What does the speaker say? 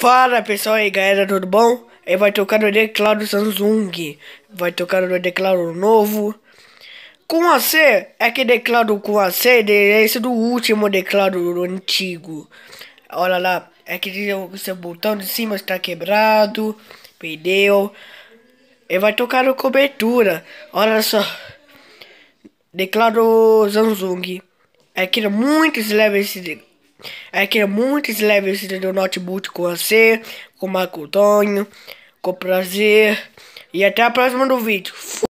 Fala pessoal aí galera, tudo bom? Aí vai tocar no declaro Samsung, vai tocar no declaro novo. Com a C, é que declaro com a C é esse do último declaro antigo. Olha lá, é que o seu botão de cima está quebrado, perdeu. E vai tocar no cobertura, olha só. declaro Samsung. É que era é muito leve esse Aqui é é muitos levels do notebook com você, com o Marco Antônio, com prazer. E até a próxima do vídeo.